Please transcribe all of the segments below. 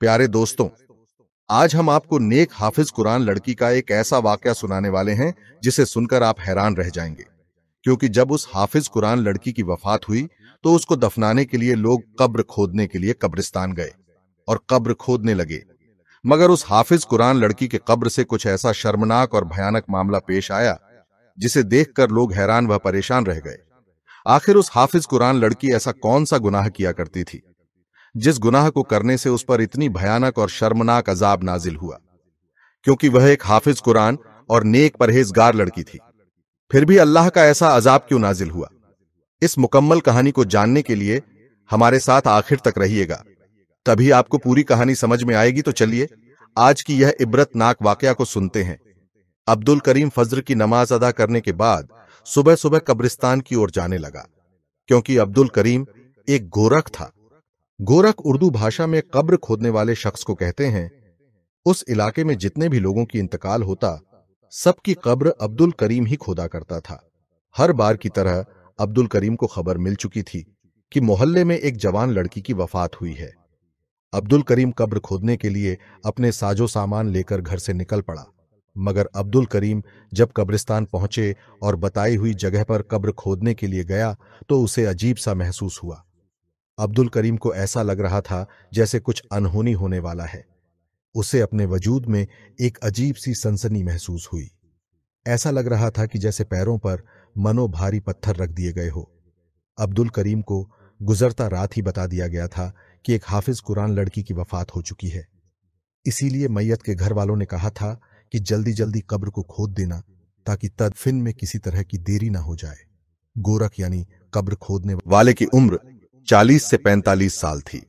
प्यारे दोस्तों आज हम आपको नेक हाफिज कुरान लड़की का एक ऐसा वाक्य सुनाने वाले हैं जिसे सुनकर आप हैरान रह जाएंगे क्योंकि जब उस हाफिज कुरान लड़की की वफात हुई तो उसको दफनाने के लिए लोग कब्र खोदने के लिए कब्रिस्तान गए और कब्र खोदने लगे मगर उस हाफिज कुरान लड़की के कब्र से कुछ ऐसा शर्मनाक और भयानक मामला पेश आया जिसे देखकर लोग हैरान व परेशान रह गए आखिर उस हाफिज कुरान लड़की ऐसा कौन सा गुनाह किया करती थी जिस गुनाह को करने से उस पर इतनी भयानक और शर्मनाक अजाब नाजिल हुआ क्योंकि वह एक हाफिज कुरान और नेक परहेजगार लड़की थी फिर भी अल्लाह का ऐसा अजाब क्यों नाजिल हुआ इस मुकम्मल कहानी को जानने के लिए हमारे साथ आखिर तक रहिएगा तभी आपको पूरी कहानी समझ में आएगी तो चलिए आज की यह इबरतनाक वाकया को सुनते हैं अब्दुल करीम फज्र की नमाज अदा करने के बाद सुबह सुबह कब्रिस्तान की ओर जाने लगा क्योंकि अब्दुल करीम एक गोरख था गोरख उर्दू भाषा में कब्र खोदने वाले शख्स को कहते हैं उस इलाके में जितने भी लोगों की इंतकाल होता सबकी कब्र अब्दुल करीम ही खोदा करता था हर बार की तरह अब्दुल करीम को खबर मिल चुकी थी कि मोहल्ले में एक जवान लड़की की वफात हुई है अब्दुल करीम कब्र खोदने के लिए अपने साजो सामान लेकर घर से निकल पड़ा मगर अब्दुल करीम जब कब्रिस्तान पहुंचे और बताई हुई जगह पर कब्र खोदने के लिए गया तो उसे अजीब सा महसूस हुआ अब्दुल करीम को ऐसा लग रहा था जैसे कुछ अनहोनी होने वाला है उसे अपने वजूद में एक अजीब सी सनसनी महसूस हुई ऐसा लग रहा था कि जैसे पैरों पर मनो भारी पत्थर रख दिए गए हो अब्दुल करीम को गुजरता रात ही बता दिया गया था कि एक हाफिज कुरान लड़की की वफात हो चुकी है इसीलिए मैयत के घर वालों ने कहा था कि जल्दी जल्दी कब्र को खोद देना ताकि तदफिन में किसी तरह की देरी ना हो जाए गोरख यानी कब्र खोदने वाले की उम्र चालीस से पैंतालीस साल थी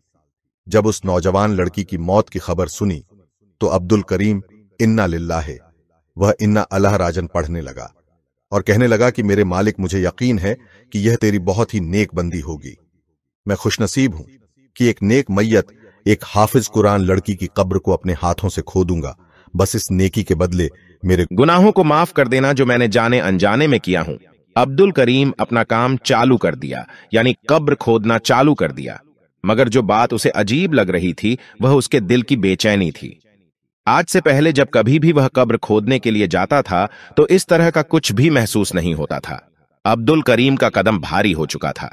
जब उस नौजवान लड़की की मौत की खबर सुनी तो अब्दुल करीम इन्ना लिल्ला है वह इन्ना अल्लाह राजन पढ़ने लगा और कहने लगा कि मेरे मालिक मुझे यकीन है कि यह तेरी बहुत ही नेक बंदी होगी मैं खुशनसीब हूं कि एक नेक मैयत एक हाफिज कुरान लड़की की कब्र को अपने हाथों से खो दूंगा बस इस नेकी के बदले मेरे गुनाहों को माफ कर देना जो मैंने जाने अनजाने में किया हूं अब्दुल करीम अपना काम चालू कर दिया यानी कब्र खोदना चालू कर दिया मगर जो बात उसे अजीब लग रही थी वह उसके दिल की बेचैनी थी आज से पहले जब कभी भी वह कब्र खोदने के लिए जाता था तो इस तरह का कुछ भी महसूस नहीं होता था अब्दुल करीम का कदम भारी हो चुका था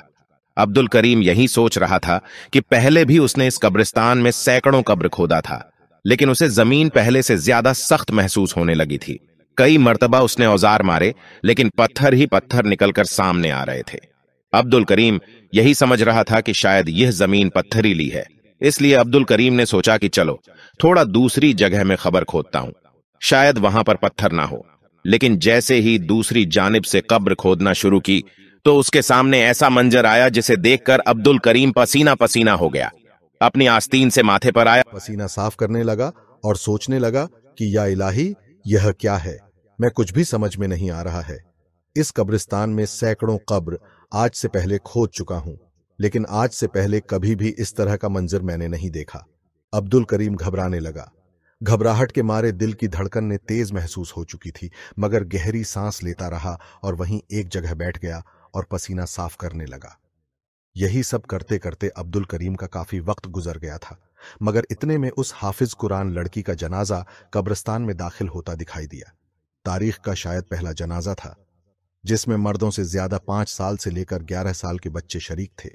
अब्दुल करीम यही सोच रहा था कि पहले भी उसने इस कब्रिस्तान में सैकड़ों कब्र खोदा था लेकिन उसे जमीन पहले से ज्यादा सख्त महसूस होने लगी थी कई मरतबा उसने औजार मारे लेकिन पत्थर ही पत्थर निकलकर सामने आ रहे थे अब्दुल करीम यही समझ रहा था कि शायद यह जमीन पत्थरीली है इसलिए अब्दुल करीम ने सोचा कि चलो थोड़ा दूसरी जगह में खबर खोदता हूं शायद वहां पर पत्थर ना हो लेकिन जैसे ही दूसरी जानब से कब्र खोदना शुरू की तो उसके सामने ऐसा मंजर आया जिसे देखकर अब्दुल करीम पसीना पसीना हो गया अपनी आस्तीन से माथे पर आया पसीना साफ करने लगा और सोचने लगा कि या इलाही यह क्या है मैं कुछ भी समझ में नहीं आ रहा है इस कब्रिस्तान में सैकड़ों कब्र आज से पहले खोद चुका हूं लेकिन आज से पहले कभी भी इस तरह का मंजर मैंने नहीं देखा अब्दुल करीम घबराने लगा घबराहट के मारे दिल की धड़कन ने तेज महसूस हो चुकी थी मगर गहरी सांस लेता रहा और वहीं एक जगह बैठ गया और पसीना साफ करने लगा यही सब करते करते अब्दुल करीम का काफी वक्त गुजर गया था मगर इतने में उस हाफिज कुरान लड़की का जनाजा कब्रिस्तान में दाखिल होता दिखाई दिया तारीख का शायद पहला जनाजा था जिसमें मर्दों से ज्यादा पांच साल से लेकर ग्यारह साल के बच्चे शरीक थे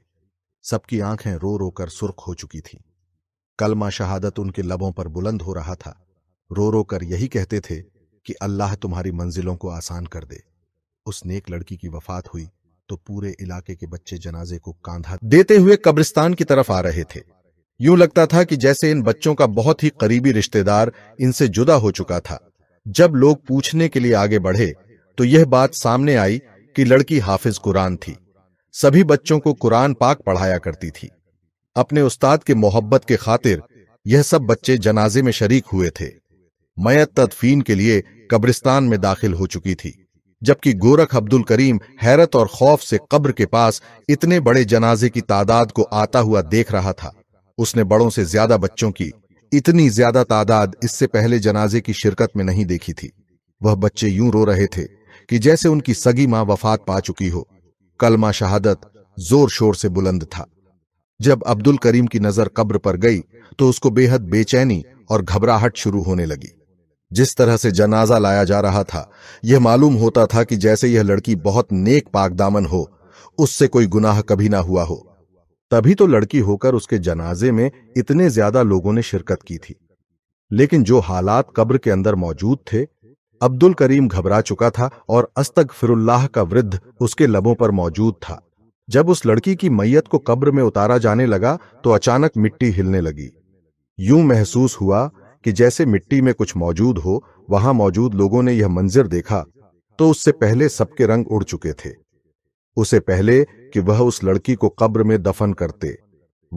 सबकी आंखें रो रोकर सुर्ख हो चुकी थीं कलमा शहादत उनके लबों पर बुलंद हो रहा था रो रो कर यही कहते थे कि अल्लाह तुम्हारी मंजिलों को आसान कर दे उस नेक लड़की की वफात हुई तो पूरे इलाके के बच्चे जनाजे को कांधा देते हुए कब्रिस्तान की तरफ आ रहे थे यूं लगता था कि जैसे इन बच्चों का बहुत ही करीबी रिश्तेदार इनसे जुदा हो चुका था जब लोग पूछने के लिए आगे बढ़े तो यह बात सामने आई कि लड़की हाफिज कुरान थी सभी बच्चों को कुरान पाक पढ़ाया करती थी अपने उस्ताद के मोहब्बत के खातिर यह सब बच्चे जनाजे में शरीक हुए थे मैत तदफीन के लिए कब्रिस्तान में दाखिल हो चुकी थी जबकि गोरख अब्दुल करीम हैरत और खौफ से कब्र के पास इतने बड़े जनाजे की तादाद को आता हुआ देख रहा था उसने बड़ों से ज्यादा बच्चों की इतनी ज्यादा तादाद इससे पहले जनाजे की शिरकत में नहीं देखी थी वह बच्चे यूं रो रहे थे कि जैसे उनकी सगी मां वफात पा चुकी हो कलमा शहादत जोर शोर से बुलंद था जब अब्दुल करीम की नजर कब्र पर गई तो उसको बेहद बेचैनी और घबराहट शुरू होने लगी जिस तरह से जनाजा लाया जा रहा था यह मालूम होता था कि जैसे यह लड़की बहुत नेक पाकदामन हो उससे कोई गुनाह कभी ना हुआ हो तभी तो लड़की होकर उसके जनाजे में इतने ज्यादा लोगों ने शिरकत की थी लेकिन जो हालात कब्र के अंदर मौजूद थे अब्दुल करीम घबरा चुका था और अस्तक फिरुल्लाह का वृद्ध उसके लबों पर मौजूद था जब उस लड़की की मैयत को कब्र में उतारा जाने लगा तो अचानक मिट्टी हिलने लगी यूं महसूस हुआ कि जैसे मिट्टी में कुछ मौजूद हो वहां मौजूद लोगों ने यह मंजर देखा तो उससे पहले सबके रंग उड़ चुके थे उसे पहले कि वह उस लड़की को कब्र में दफन करते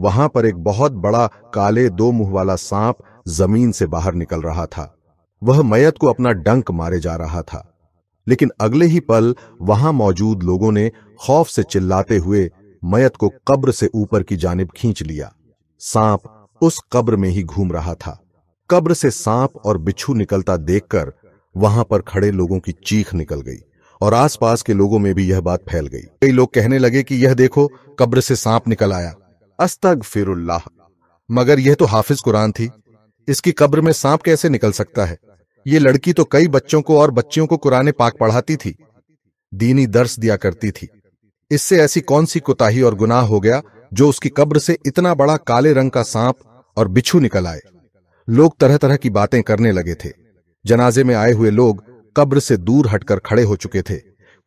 वहां पर एक बहुत बड़ा काले दो मुंह वाला सांप जमीन से बाहर निकल रहा था वह मयत को अपना डंक मारे जा रहा था लेकिन अगले ही पल वहां मौजूद लोगों ने खौफ से चिल्लाते हुए मयत को कब्र से ऊपर की जानब खींच लिया सांप उस कब्र में ही घूम रहा था कब्र से सांप और बिच्छू निकलता देखकर वहां पर खड़े लोगों की चीख निकल गई और आसपास के लोगों में भी यह बात फैल गई कई लोग कहने लगे कि यह देखो कब्र से सांप निकल आया अस्तग फिरुल्लाह मगर यह तो हाफिज कुरान थी इसकी कब्र में सांप कैसे निकल सकता है ये लड़की तो कई बच्चों को और बच्चियों को कुरान पाक पढ़ाती थी दीनी दर्श दिया करती थी इससे ऐसी कौन सी कोताही और गुनाह हो गया जो उसकी कब्र से इतना बड़ा काले रंग का सांप और बिच्छू निकल आए लोग तरह तरह की बातें करने लगे थे जनाजे में आए हुए लोग कब्र से दूर हटकर खड़े हो चुके थे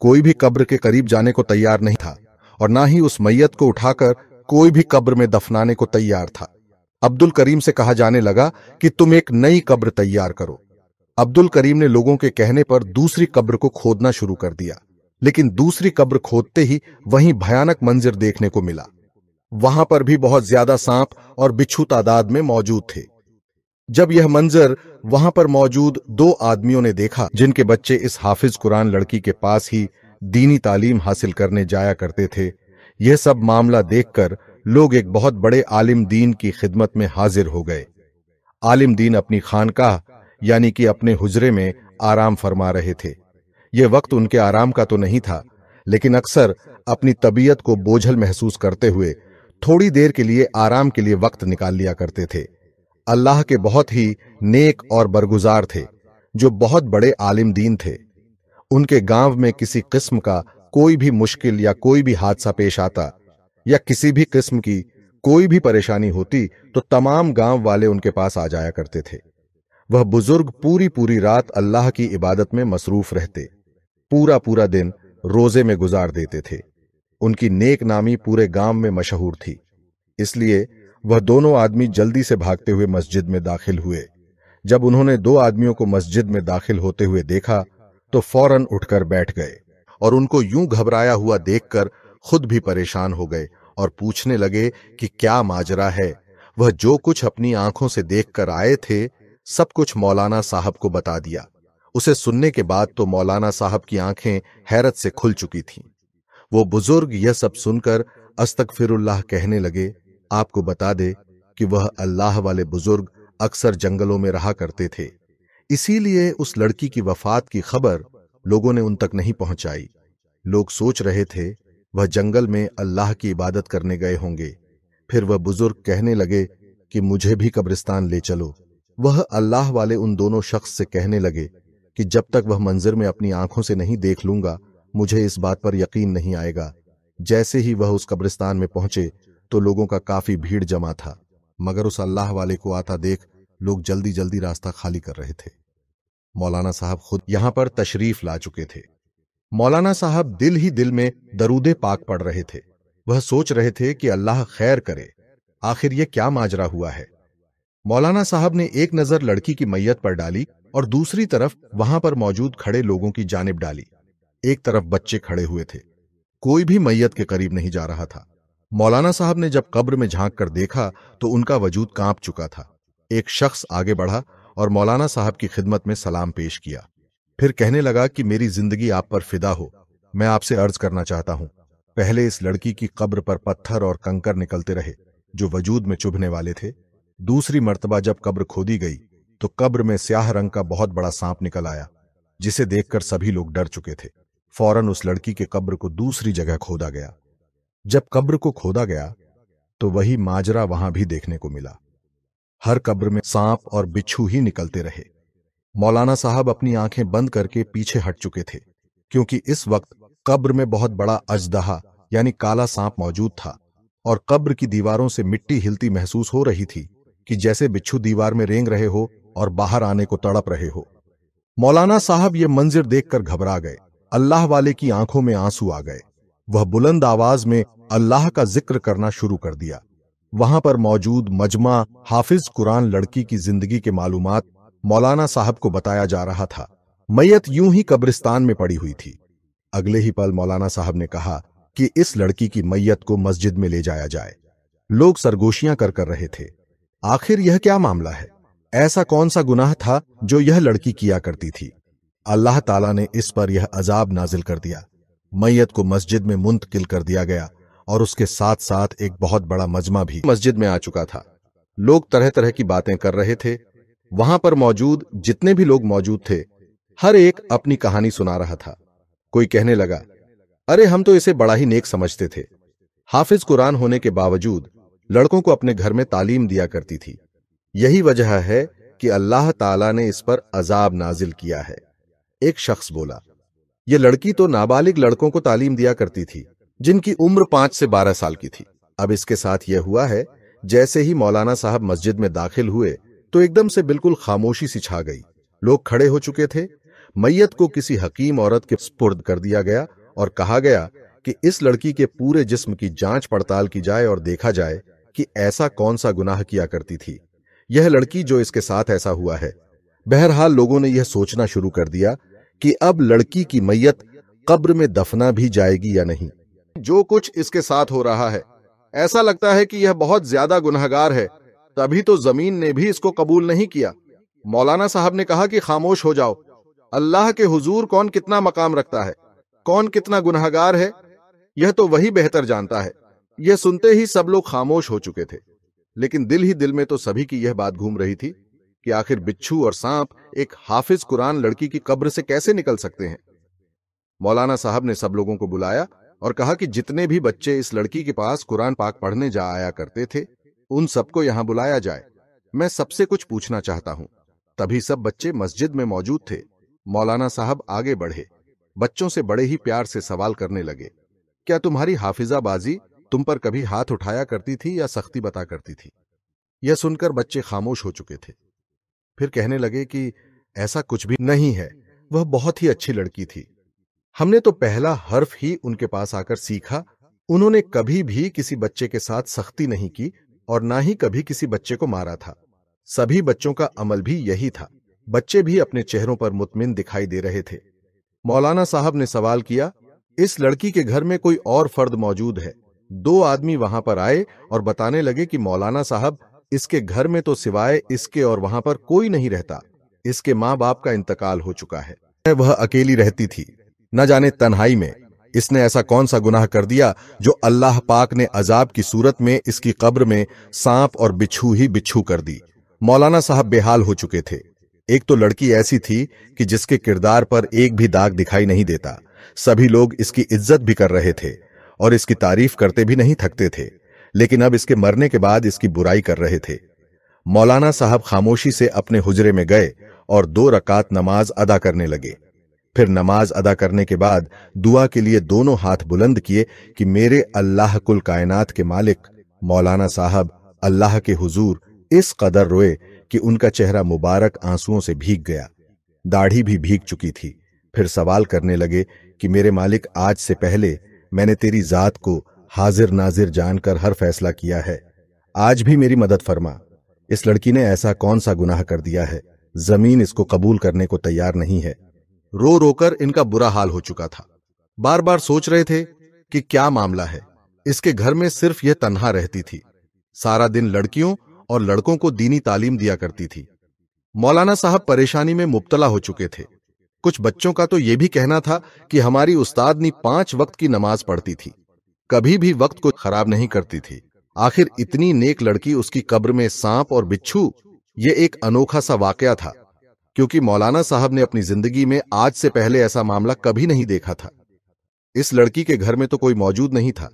कोई भी कब्र के करीब जाने को तैयार नहीं था और ना ही उस मैयत को उठाकर कोई भी कब्र में दफनाने को तैयार था अब्दुल करीम से कहा जाने लगा कि तुम एक नई कब्र तैयार करो अब्दुल करीम ने लोगों के कहने पर दूसरी कब्र को खोदना शुरू कर दिया लेकिन दूसरी कब्र खोदते ही वहीं भयानक मंजर देखने को मिला वहां पर भी बहुत ज्यादा सांप और बिच्छू तादाद में मौजूद थे जब यह मंजर वहां पर मौजूद दो आदमियों ने देखा जिनके बच्चे इस हाफिज कुरान लड़की के पास ही दीनी तालीम हासिल करने जाया करते थे यह सब मामला देखकर लोग एक बहुत बड़े आलिम दीन की खिदमत में हाजिर हो गए आलिम दीन अपनी खानकाह यानी कि अपने हुजरे में आराम फरमा रहे थे ये वक्त उनके आराम का तो नहीं था लेकिन अक्सर अपनी तबीयत को बोझल महसूस करते हुए थोड़ी देर के लिए आराम के लिए वक्त निकाल लिया करते थे अल्लाह के बहुत ही नेक और बरगुजार थे जो बहुत बड़े आलिम दीन थे उनके गांव में किसी किस्म का कोई भी मुश्किल या कोई भी हादसा पेश आता या किसी भी किस्म की कोई भी परेशानी होती तो तमाम गांव वाले उनके पास आ जाया करते थे वह बुजुर्ग पूरी पूरी रात अल्लाह की इबादत में मसरूफ रहते पूरा पूरा दिन रोजे में गुजार देते थे उनकी नेक नामी पूरे गांव में मशहूर थी इसलिए वह दोनों आदमी जल्दी से भागते हुए मस्जिद में दाखिल हुए जब उन्होंने दो आदमियों को मस्जिद में दाखिल होते हुए देखा तो फौरन उठकर बैठ गए और उनको यूं घबराया हुआ देखकर खुद भी परेशान हो गए और पूछने लगे कि क्या माजरा है वह जो कुछ अपनी आंखों से देखकर आए थे सब कुछ मौलाना साहब को बता दिया उसे सुनने के बाद तो मौलाना साहब की आंखें हैरत से खुल चुकी थीं। वो बुजुर्ग यह सब सुनकर अस्तक कहने लगे आपको बता दे कि वह अल्लाह वाले बुजुर्ग अक्सर जंगलों में रहा करते थे इसीलिए उस लड़की की वफात की खबर लोगों ने उन तक नहीं पहुंचाई लोग सोच रहे थे वह जंगल में अल्लाह की इबादत करने गए होंगे फिर वह बुजुर्ग कहने लगे कि मुझे भी कब्रिस्तान ले चलो वह अल्लाह वाले उन दोनों शख्स से कहने लगे कि जब तक वह मंजिर में अपनी आंखों से नहीं देख लूंगा मुझे इस बात पर यकीन नहीं आएगा जैसे ही वह उस कब्रिस्तान में पहुंचे तो लोगों का काफी भीड़ जमा था मगर उस अल्लाह वाले को आता देख लोग जल्दी जल्दी रास्ता खाली कर रहे थे मौलाना साहब खुद यहां पर तशरीफ ला चुके थे मौलाना साहब दिल ही दिल में दरूदे पाक पड़ रहे थे वह सोच रहे थे कि अल्लाह खैर करे आखिर यह क्या माजरा हुआ है मौलाना साहब ने एक नजर लड़की की मैयत पर डाली और दूसरी तरफ वहां पर मौजूद खड़े लोगों की जानब डाली एक तरफ बच्चे खड़े हुए थे कोई भी मैयत के करीब नहीं जा रहा था मौलाना साहब ने जब कब्र में झांक कर देखा तो उनका वजूद कांप चुका था एक शख्स आगे बढ़ा और मौलाना साहब की खिदमत में सलाम पेश किया फिर कहने लगा कि मेरी जिंदगी आप पर फिदा हो मैं आपसे अर्ज करना चाहता हूं पहले इस लड़की की कब्र पर पत्थर और कंकर निकलते रहे जो वजूद में चुभने वाले थे दूसरी मर्तबा जब कब्र खोदी गई तो कब्र में स्याह रंग का बहुत बड़ा सांप निकल आया जिसे देखकर सभी लोग डर चुके थे फौरन उस लड़की के कब्र को दूसरी जगह खोदा गया जब कब्र को खोदा गया तो वही माजरा वहां भी देखने को मिला हर कब्र में सांप और बिच्छू ही निकलते रहे मौलाना साहब अपनी आंखें बंद करके पीछे हट चुके थे क्योंकि इस वक्त कब्र में बहुत बड़ा अजदहा यानी काला सांप मौजूद था और कब्र की दीवारों से मिट्टी हिलती महसूस हो रही थी कि जैसे बिच्छू दीवार में रेंग रहे हो और बाहर आने को तड़प रहे हो मौलाना साहब ये मंजिर देखकर घबरा गए अल्लाह वाले की आंखों में आंसू आ गए वह बुलंद आवाज में अल्लाह का जिक्र करना शुरू कर दिया वहां पर मौजूद मजमा हाफिज कुरान लड़की की जिंदगी के मालूम मौलाना साहब को बताया जा रहा था मैयत यूं ही कब्रिस्तान में पड़ी हुई थी अगले ही पल मौलाना साहब ने कहा कि इस लड़की की मैयत को मस्जिद में ले जाया जाए लोग सरगोशियां कर कर रहे थे आखिर यह क्या मामला है ऐसा कौन सा गुनाह था जो यह लड़की किया करती थी अल्लाह ताला ने इस पर यह अजाब नाजिल कर दिया मैयत को मस्जिद में मुंतकिल कर दिया गया और उसके साथ साथ एक बहुत बड़ा मजमा भी मस्जिद में आ चुका था लोग तरह तरह की बातें कर रहे थे वहां पर मौजूद जितने भी लोग मौजूद थे हर एक अपनी कहानी सुना रहा था कोई कहने लगा अरे हम तो इसे बड़ा ही नेक समझते थे हाफिज कुरान होने के बावजूद लड़कों को अपने घर में तालीम दिया करती थी यही वजह है कि अल्लाह ताला ने इस पर अजाब नाजिल किया है एक शख्स बोला ये लड़की तो नाबालिग लड़कों को तालीम दिया करती थी जिनकी उम्र पांच से बारह साल की थी अब इसके साथ यह हुआ है जैसे ही मौलाना साहब मस्जिद में दाखिल हुए तो एकदम से बिल्कुल खामोशी सी छा गई लोग खड़े हो चुके थे मैयत को किसी हकीम औरत के स्पुर्द कर दिया गया और कहा गया कि इस लड़की के पूरे जिस्म की जांच पड़ताल की जाए और देखा जाए कि ऐसा कौन सा गुनाह किया करती थी यह लड़की जो इसके साथ ऐसा हुआ है बहरहाल लोगों ने यह सोचना शुरू कर दिया कि अब लड़की की मैयत कब्र में दफना भी जाएगी या नहीं जो कुछ इसके साथ हो रहा है ऐसा लगता है कि यह बहुत ज्यादा गुनहगार है तभी तो जमीन ने भी इसको कबूल नहीं किया मौलाना साहब ने कहा कि खामोश हो जाओ अल्लाह के हुजूर कौन कितना मकाम रखता है कौन कितना गुनहगार है यह तो वही बेहतर जानता है यह सुनते ही सब लोग खामोश हो चुके थे लेकिन दिल ही दिल में तो सभी की यह बात घूम रही थी कि आखिर बिच्छू और सांप एक हाफिज कुरान लड़की की कब्र से कैसे निकल सकते हैं मौलाना साहब ने सब लोगों को बुलाया और कहा कि जितने भी बच्चे इस लड़की के पास कुरान पाक पढ़ने जा आया करते थे उन सबको यहां बुलाया जाए मैं सबसे कुछ पूछना चाहता हूं तभी सब बच्चे मस्जिद में मौजूद थे मौलाना साहब आगे बढ़े बच्चों से बड़े ही प्यार से सवाल करने लगे क्या तुम्हारी हाफिजाबाजी तुम पर कभी हाथ उठाया करती थी या सख्ती बता करती थी यह सुनकर बच्चे खामोश हो चुके थे फिर कहने लगे कि ऐसा कुछ भी नहीं है वह बहुत ही अच्छी लड़की थी हमने तो पहला हर्फ ही उनके पास आकर सीखा उन्होंने कभी भी किसी बच्चे के साथ सख्ती नहीं की और ना ही कभी किसी बच्चे को मारा था सभी बच्चों का अमल भी यही था बच्चे भी अपने चेहरों पर मुतमिन दिखाई दे रहे थे मौलाना साहब ने सवाल किया इस लड़की के घर में कोई और फर्द मौजूद है दो आदमी वहां पर आए और बताने लगे कि मौलाना साहब इसके घर में तो सिवाय इसके और वहां पर कोई नहीं रहता इसके माँ बाप का इंतकाल हो चुका है वह अकेली रहती थी न जाने तन्हाई में इसने ऐसा कौन सा गुनाह कर दिया जो अल्लाह पाक ने अजाब की सूरत में इसकी कब्र में सांप और बिच्छू ही बिच्छू कर दी मौलाना साहब बेहाल हो चुके थे एक तो लड़की ऐसी थी कि जिसके किरदार पर एक भी दाग दिखाई नहीं देता सभी लोग इसकी इज्जत भी कर रहे थे और इसकी तारीफ करते भी नहीं थकते थे लेकिन अब इसके मरने के बाद इसकी बुराई कर रहे थे मौलाना साहब खामोशी से अपने हुजरे में गए और दो रकात नमाज अदा करने लगे फिर नमाज अदा करने के बाद दुआ के लिए दोनों हाथ बुलंद किए कि मेरे अल्लाह कुल कायनात के मालिक मौलाना साहब अल्लाह के हुजूर इस कदर रोए कि उनका चेहरा मुबारक आंसुओं से भीग गया दाढ़ी भी भीग चुकी थी फिर सवाल करने लगे कि मेरे मालिक आज से पहले मैंने तेरी जात को हाजिर नाजिर जानकर हर फैसला किया है आज भी मेरी मदद फरमा इस लड़की ने ऐसा कौन सा गुनाह कर दिया है जमीन इसको कबूल करने को तैयार नहीं है रो रोकर इनका बुरा हाल हो चुका था बार बार सोच रहे थे कि क्या मामला है इसके घर में सिर्फ यह तनहा रहती थी सारा दिन लड़कियों और लड़कों को दीनी तालीम दिया करती थी मौलाना साहब परेशानी में मुबतला हो चुके थे कुछ बच्चों का तो यह भी कहना था कि हमारी उस्ताद ने पांच वक्त की नमाज पढ़ती थी कभी भी वक्त को खराब नहीं करती थी आखिर इतनी नेक लड़की उसकी कब्र में सांप और बिच्छू ये एक अनोखा सा वाकया था क्योंकि मौलाना साहब ने अपनी जिंदगी में आज से पहले ऐसा मामला कभी नहीं देखा था इस लड़की के घर में तो कोई मौजूद नहीं था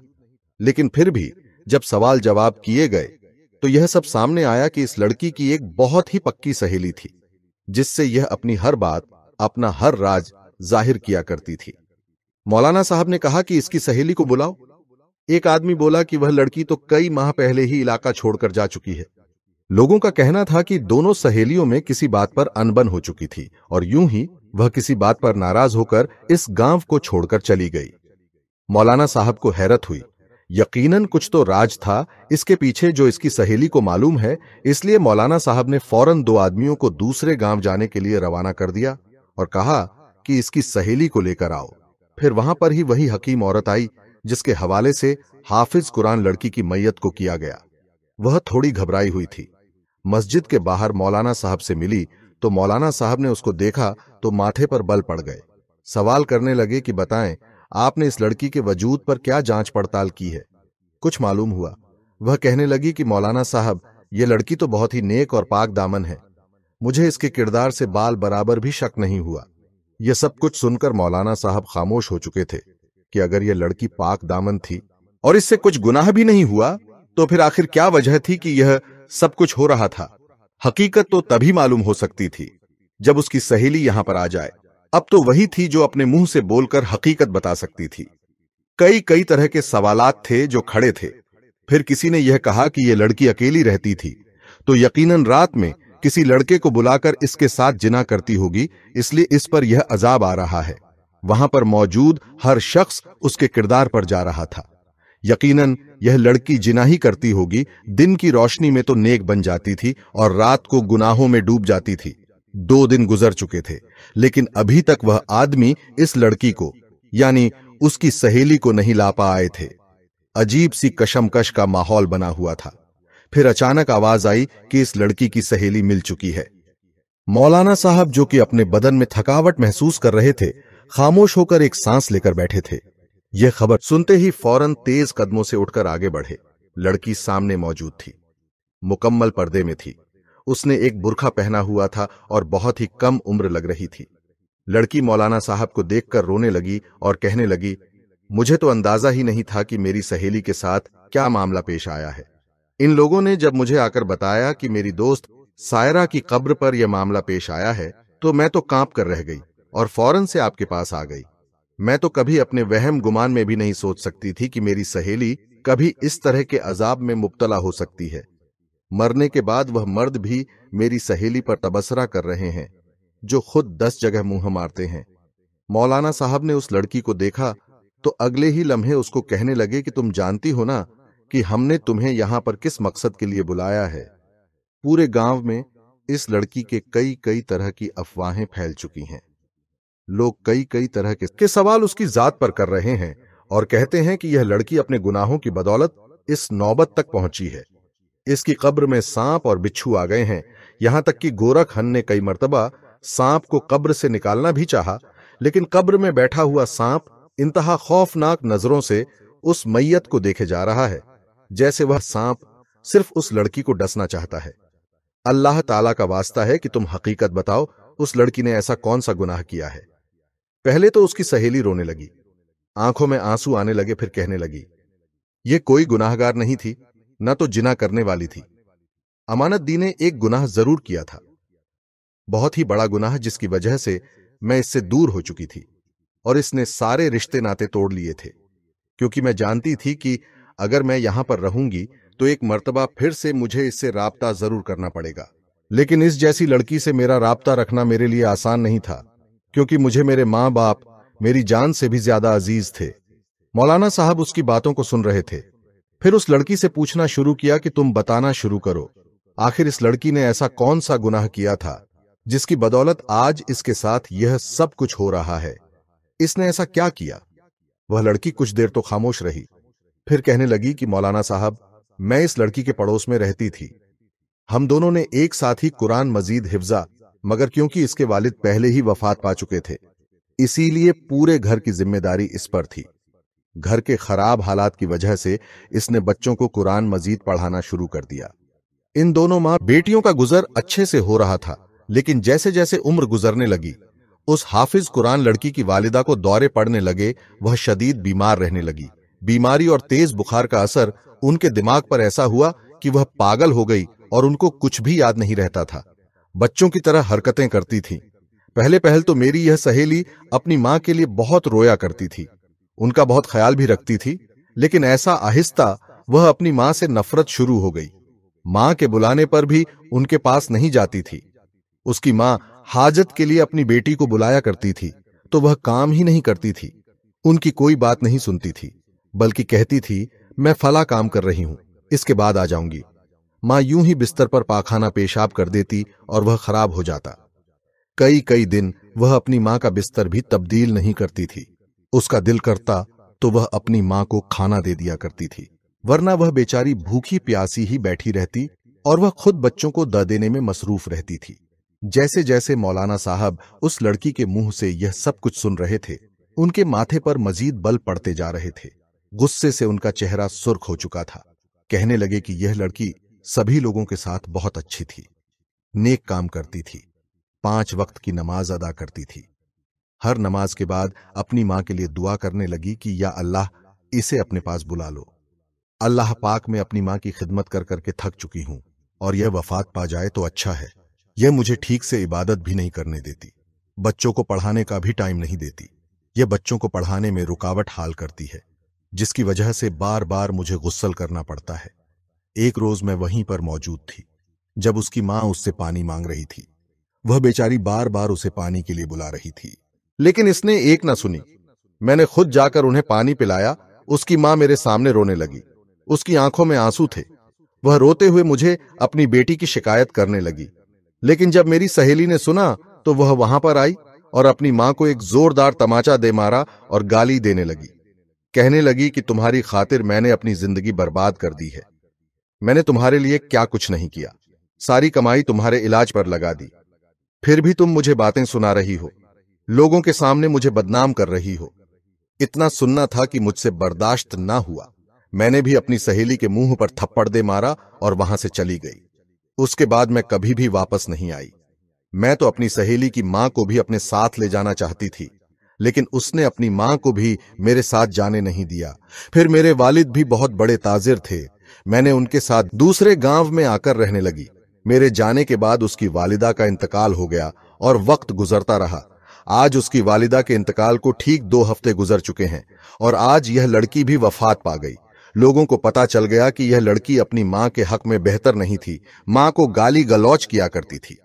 लेकिन फिर भी जब सवाल जवाब किए गए तो यह सब सामने आया कि इस लड़की की एक बहुत ही पक्की सहेली थी जिससे यह अपनी हर बात अपना हर राज जाहिर किया करती थी मौलाना साहब ने कहा कि इसकी सहेली को बुलाओ एक आदमी बोला कि वह लड़की तो कई माह पहले ही इलाका छोड़कर जा चुकी है लोगों का कहना था कि दोनों सहेलियों में किसी बात पर अनबन हो चुकी थी और यूं ही वह किसी बात पर नाराज होकर इस गांव को छोड़कर चली गई मौलाना साहब को हैरत हुई यकीनन कुछ तो राज था इसके पीछे जो इसकी सहेली को मालूम है इसलिए मौलाना साहब ने फौरन दो आदमियों को दूसरे गांव जाने के लिए रवाना कर दिया और कहा कि इसकी सहेली को लेकर आओ फिर वहां पर ही वही हकीम औरत आई जिसके हवाले से हाफिज कुरान लड़की की मैयत को किया गया वह थोड़ी घबराई हुई थी मस्जिद के बाहर मौलाना साहब से मिली तो मौलाना साहब ने उसको देखा तो माथे पर बल पड़ गए सवाल करने लगे कि बताएं आपने इस लड़की के वजूद पर क्या जांच पड़ताल की है कुछ मालूम हुआ वह कहने लगी कि मौलाना साहब ये लड़की तो बहुत ही नेक और पाक दामन है मुझे इसके किरदार से बाल बराबर भी शक नहीं हुआ यह सब कुछ सुनकर मौलाना साहब खामोश हो चुके थे कि अगर यह लड़की पाक दामन थी और इससे कुछ गुनाह भी नहीं हुआ तो फिर आखिर क्या वजह थी कि यह सब कुछ हो रहा था हकीकत तो तभी मालूम हो सकती थी जब उसकी सहेली यहां पर आ जाए अब तो वही थी जो अपने मुंह से बोलकर हकीकत बता सकती थी कई कई तरह के सवालात थे जो खड़े थे फिर किसी ने यह कहा कि यह लड़की अकेली रहती थी तो यकीनन रात में किसी लड़के को बुलाकर इसके साथ जिना करती होगी इसलिए इस पर यह अजाब आ रहा है वहां पर मौजूद हर शख्स उसके किरदार पर जा रहा था यकीनन यह लड़की जिना ही करती होगी दिन की रोशनी में तो नेक बन जाती थी और रात को गुनाहों में डूब जाती थी दो दिन गुजर चुके थे लेकिन अभी तक वह आदमी इस लड़की को यानी उसकी सहेली को नहीं ला पा आए थे अजीब सी कशमकश का माहौल बना हुआ था फिर अचानक आवाज आई कि इस लड़की की सहेली मिल चुकी है मौलाना साहब जो कि अपने बदन में थकावट महसूस कर रहे थे खामोश होकर एक सांस लेकर बैठे थे यह खबर सुनते ही फौरन तेज कदमों से उठकर आगे बढ़े लड़की सामने मौजूद थी मुकम्मल पर्दे में थी उसने एक बुरखा पहना हुआ था और बहुत ही कम उम्र लग रही थी लड़की मौलाना साहब को देखकर रोने लगी और कहने लगी मुझे तो अंदाजा ही नहीं था कि मेरी सहेली के साथ क्या मामला पेश आया है इन लोगों ने जब मुझे आकर बताया कि मेरी दोस्त सायरा की कब्र पर यह मामला पेश आया है तो मैं तो कांप कर रह गई और फौरन से आपके पास आ गई मैं तो कभी अपने वहम गुमान में भी नहीं सोच सकती थी कि मेरी सहेली कभी इस तरह के अजाब में मुबतला हो सकती है मरने के बाद वह मर्द भी मेरी सहेली पर तबसरा कर रहे हैं जो खुद दस जगह मुंह मारते हैं मौलाना साहब ने उस लड़की को देखा तो अगले ही लम्हे उसको कहने लगे कि तुम जानती हो ना कि हमने तुम्हें यहां पर किस मकसद के लिए बुलाया है पूरे गांव में इस लड़की के कई कई तरह की अफवाहें फैल चुकी हैं लोग कई कई तरह के, के सवाल उसकी जात पर कर रहे हैं और कहते हैं कि यह लड़की अपने गुनाहों की बदौलत इस नौबत तक पहुंची है इसकी कब्र में सांप और बिच्छू आ गए हैं यहां तक कि गोरख हन ने कई मरतबा सांप को कब्र से निकालना भी चाहा लेकिन कब्र में बैठा हुआ सांप इंतहा खौफनाक नजरों से उस मैयत को देखे जा रहा है जैसे वह सांप सिर्फ उस लड़की को डसना चाहता है अल्लाह ताला का वास्ता है कि तुम हकीकत बताओ उस लड़की ने ऐसा कौन सा गुनाह किया है पहले तो उसकी सहेली रोने लगी आंखों में आंसू आने लगे फिर कहने लगी ये कोई गुनाहगार नहीं थी न तो जिना करने वाली थी अमानत दी ने एक गुनाह जरूर किया था बहुत ही बड़ा गुनाह जिसकी वजह से मैं इससे दूर हो चुकी थी और इसने सारे रिश्ते नाते तोड़ लिए थे क्योंकि मैं जानती थी कि अगर मैं यहां पर रहूंगी तो एक मर्तबा फिर से मुझे इससे रबता जरूर करना पड़ेगा लेकिन इस जैसी लड़की से मेरा रबता रखना मेरे लिए आसान नहीं था क्योंकि मुझे मेरे माँ बाप मेरी जान से भी ज्यादा अजीज थे मौलाना साहब उसकी बातों को सुन रहे थे फिर उस लड़की से पूछना शुरू किया कि तुम बताना शुरू करो आखिर इस लड़की ने ऐसा कौन सा गुनाह किया था जिसकी बदौलत आज इसके साथ यह सब कुछ हो रहा है इसने ऐसा क्या किया वह लड़की कुछ देर तो खामोश रही फिर कहने लगी कि मौलाना साहब मैं इस लड़की के पड़ोस में रहती थी हम दोनों ने एक साथ ही कुरान मजीद हिफ्जा मगर क्योंकि इसके वालिद पहले ही वफात पा चुके थे इसीलिए पूरे घर की जिम्मेदारी इस पर थी घर के खराब हालात की वजह से इसने बच्चों को कुरान मजीद पढ़ाना शुरू कर दिया इन दोनों माँ बेटियों का गुजर अच्छे से हो रहा था लेकिन जैसे जैसे उम्र गुजरने लगी उस हाफिज कुरान लड़की की वालिदा को दौरे पड़ने लगे वह शदीद बीमार रहने लगी बीमारी और तेज बुखार का असर उनके दिमाग पर ऐसा हुआ कि वह पागल हो गई और उनको कुछ भी याद नहीं रहता था बच्चों की तरह हरकतें करती थी पहले पहल तो मेरी यह सहेली अपनी माँ के लिए बहुत रोया करती थी उनका बहुत ख्याल भी रखती थी लेकिन ऐसा आहिस्ता वह अपनी माँ से नफरत शुरू हो गई माँ के बुलाने पर भी उनके पास नहीं जाती थी उसकी माँ हाजत के लिए अपनी बेटी को बुलाया करती थी तो वह काम ही नहीं करती थी उनकी कोई बात नहीं सुनती थी बल्कि कहती थी मैं फला काम कर रही हूं इसके बाद आ जाऊंगी माँ यूं ही बिस्तर पर पाखाना पेशाब कर देती और वह खराब हो जाता कई कई दिन वह अपनी माँ का बिस्तर भी तब्दील नहीं करती थी उसका दिल करता तो वह अपनी माँ को खाना दे दिया करती थी वरना वह बेचारी भूखी प्यासी ही बैठी रहती और वह खुद बच्चों को द देने में मसरूफ रहती थी जैसे जैसे मौलाना साहब उस लड़की के मुंह से यह सब कुछ सुन रहे थे उनके माथे पर मजीद बल पड़ते जा रहे थे गुस्से से उनका चेहरा सुर्ख हो चुका था कहने लगे कि यह लड़की सभी लोगों के साथ बहुत अच्छी थी नेक काम करती थी पांच वक्त की नमाज अदा करती थी हर नमाज के बाद अपनी मां के लिए दुआ करने लगी कि या अल्लाह इसे अपने पास बुला लो अल्लाह पाक में अपनी मां की खिदमत कर करके थक चुकी हूं और यह वफात पा जाए तो अच्छा है यह मुझे ठीक से इबादत भी नहीं करने देती बच्चों को पढ़ाने का भी टाइम नहीं देती यह बच्चों को पढ़ाने में रुकावट हाल करती है जिसकी वजह से बार बार मुझे गुस्सल करना पड़ता है एक रोज मैं वहीं पर मौजूद थी जब उसकी मां उससे पानी मांग रही थी वह बेचारी बार बार उसे पानी के लिए बुला रही थी लेकिन इसने एक ना सुनी मैंने खुद जाकर उन्हें पानी पिलाया उसकी मां मेरे सामने रोने लगी उसकी आंखों में आंसू थे वह रोते हुए मुझे अपनी बेटी की शिकायत करने लगी लेकिन जब मेरी सहेली ने सुना तो वह वहां पर आई और अपनी मां को एक जोरदार तमाचा दे मारा और गाली देने लगी कहने लगी कि तुम्हारी खातिर मैंने अपनी जिंदगी बर्बाद कर दी है मैंने तुम्हारे लिए क्या कुछ नहीं किया सारी कमाई तुम्हारे इलाज पर लगा दी फिर भी तुम मुझे बातें सुना रही हो लोगों के सामने मुझे बदनाम कर रही हो इतना सुनना था कि मुझसे बर्दाश्त ना हुआ मैंने भी अपनी सहेली के मुंह पर थप्पड़ दे मारा और वहां से चली गई उसके बाद मैं कभी भी वापस नहीं आई मैं तो अपनी सहेली की मां को भी अपने साथ ले जाना चाहती थी लेकिन उसने अपनी मां को भी मेरे साथ जाने नहीं दिया फिर मेरे वालिद भी बहुत बड़े ताजिर थे मैंने उनके साथ दूसरे गांव में आकर रहने लगी मेरे जाने के बाद उसकी वालिदा का इंतकाल हो गया और वक्त गुजरता रहा आज उसकी वालिदा के इंतकाल को ठीक दो हफ्ते गुजर चुके हैं और आज यह लड़की भी वफात पा गई लोगों को पता चल गया कि यह लड़की अपनी माँ के हक में बेहतर नहीं थी माँ को गाली गलौच किया करती थी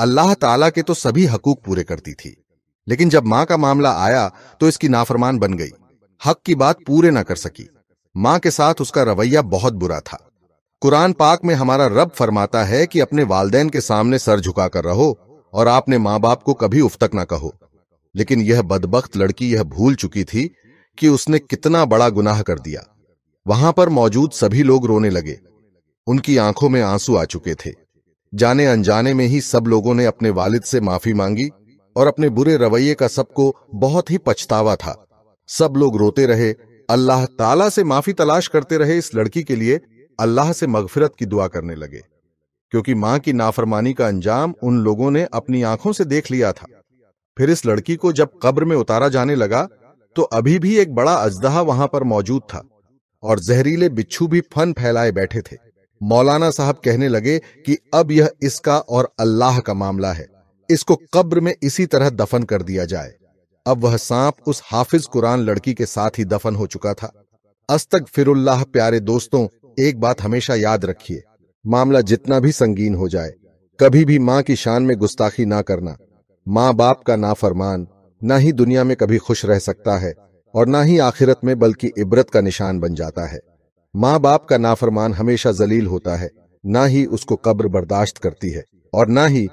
अल्लाह ताला के तो सभी हकूक पूरे करती थी लेकिन जब माँ का मामला आया तो इसकी नाफरमान बन गई हक की बात पूरे ना कर सकी माँ के साथ उसका रवैया बहुत बुरा था कुरान पाक में हमारा रब फरमाता है कि अपने वालदेन के सामने सर झुकाकर रहो और आपने माँ बाप को कभी तक ना कहो लेकिन यह बदबख्त लड़की यह भूल चुकी थी कि उसने कितना बड़ा गुनाह कर दिया वहां पर मौजूद सभी लोग रोने लगे उनकी आंखों में आंसू आ चुके थे जाने अनजाने में ही सब लोगों ने अपने वालिद से माफी मांगी और अपने बुरे रवैये का सबको बहुत ही पछतावा था सब लोग रोते रहे अल्लाह ताला से माफी तलाश करते रहे इस लड़की के लिए अल्लाह से मगफिरत की दुआ करने लगे क्योंकि मां की नाफरमानी का अंजाम उन लोगों ने अपनी आंखों से देख लिया था फिर इस लड़की को जब कब्र में उतारा जाने लगा तो अभी भी एक बड़ा अजदहा वहां पर मौजूद था और जहरीले बिच्छू भी फन फैलाए बैठे थे मौलाना साहब कहने लगे कि अब यह इसका और अल्लाह का मामला है इसको कब्र में इसी तरह दफन कर दिया जाए अब वह सांप उस हाफिज कुरान लड़की के साथ ही दफन हो चुका था अस्तक फिरुल्लाह प्यारे दोस्तों एक बात हमेशा याद रखिए मामला जितना भी संगीन हो जाए कभी भी माँ की शान में गुस्ताखी ना करना माँ बाप का नाफरमान ना ही दुनिया में कभी खुश रह सकता है और ना ही आखिरत में बल्कि इबरत का निशान बन जाता है माँ बाप का नाफरमान हमेशा जलील होता है ना ही उसको कब्र बर्दाश्त करती है और ना ही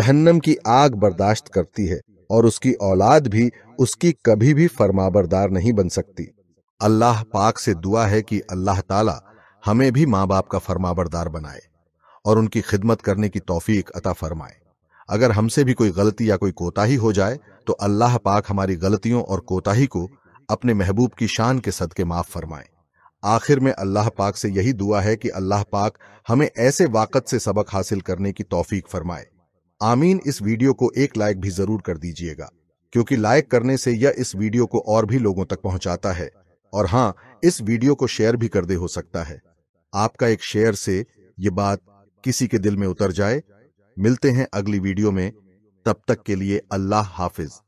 जहन्नम की आग बर्दाश्त करती है और उसकी औलाद भी उसकी कभी भी फरमाबरदार नहीं बन सकती अल्लाह पाक से दुआ है कि अल्लाह ताला हमें भी माँ बाप का फरमाबरदार बनाए और उनकी खिदमत करने की तौफीक अता फरमाए अगर हमसे भी कोई गलती या कोई कोताही हो जाए तो अल्लाह पाक हमारी गलतियों और कोताही को अपने महबूब की शान के सदके माफ फरमाए आखिर में अल्लाह पाक से यही दुआ है कि अल्लाह पाक हमें ऐसे वाक़त से सबक हासिल करने की तौफीक फरमाए आमीन इस वीडियो को एक लाइक भी जरूर कर दीजिएगा क्योंकि लाइक करने से यह इस वीडियो को और भी लोगों तक पहुंचाता है और हाँ इस वीडियो को शेयर भी कर दे हो सकता है आपका एक शेयर से ये बात किसी के दिल में उतर जाए मिलते हैं अगली वीडियो में तब तक के लिए अल्लाह हाफिज़